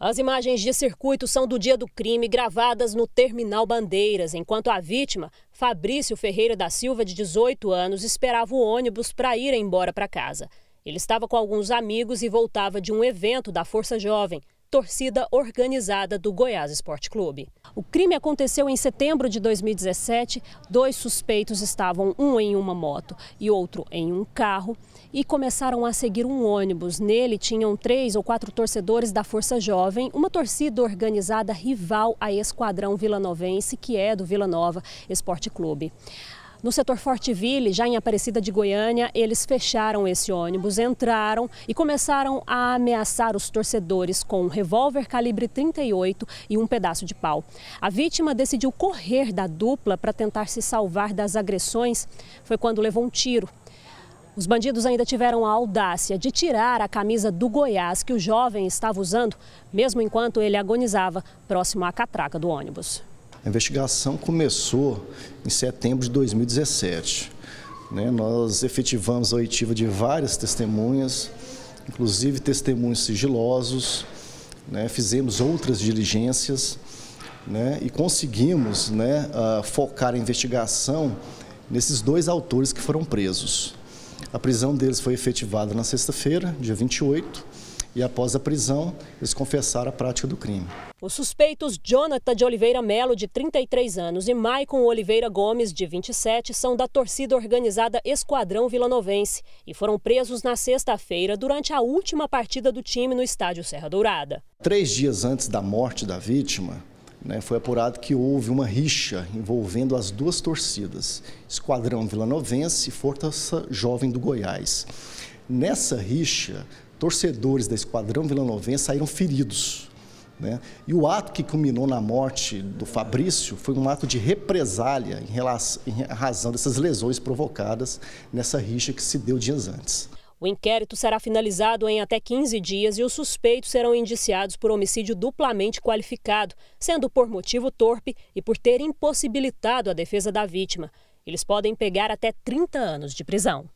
As imagens de circuito são do dia do crime, gravadas no Terminal Bandeiras, enquanto a vítima, Fabrício Ferreira da Silva, de 18 anos, esperava o ônibus para ir embora para casa. Ele estava com alguns amigos e voltava de um evento da Força Jovem torcida organizada do Goiás Esporte Clube. O crime aconteceu em setembro de 2017. Dois suspeitos estavam, um em uma moto e outro em um carro, e começaram a seguir um ônibus. Nele tinham três ou quatro torcedores da Força Jovem, uma torcida organizada rival a Esquadrão Vilanovense, que é do Vila Nova Esporte Clube. No setor Fortiville, já em Aparecida de Goiânia, eles fecharam esse ônibus, entraram e começaram a ameaçar os torcedores com um revólver calibre 38 e um pedaço de pau. A vítima decidiu correr da dupla para tentar se salvar das agressões. Foi quando levou um tiro. Os bandidos ainda tiveram a audácia de tirar a camisa do Goiás que o jovem estava usando, mesmo enquanto ele agonizava próximo à catraca do ônibus. A investigação começou em setembro de 2017. Né? Nós efetivamos a oitiva de várias testemunhas, inclusive testemunhos sigilosos, né? fizemos outras diligências né? e conseguimos focar a investigação nesses dois autores que foram presos. A prisão deles foi efetivada na sexta-feira, dia 28, e após a prisão, eles confessaram a prática do crime. Os suspeitos Jonathan de Oliveira Melo, de 33 anos, e Maicon Oliveira Gomes, de 27, são da torcida organizada Esquadrão Vilanovense e foram presos na sexta-feira durante a última partida do time no estádio Serra Dourada. Três dias antes da morte da vítima, né, foi apurado que houve uma rixa envolvendo as duas torcidas, Esquadrão Vilanovense e Força Jovem do Goiás. Nessa rixa, torcedores da Esquadrão Vila Novena saíram feridos. Né? E o ato que culminou na morte do Fabrício foi um ato de represália em, relação, em razão dessas lesões provocadas nessa rixa que se deu dias antes. O inquérito será finalizado em até 15 dias e os suspeitos serão indiciados por homicídio duplamente qualificado, sendo por motivo torpe e por ter impossibilitado a defesa da vítima. Eles podem pegar até 30 anos de prisão.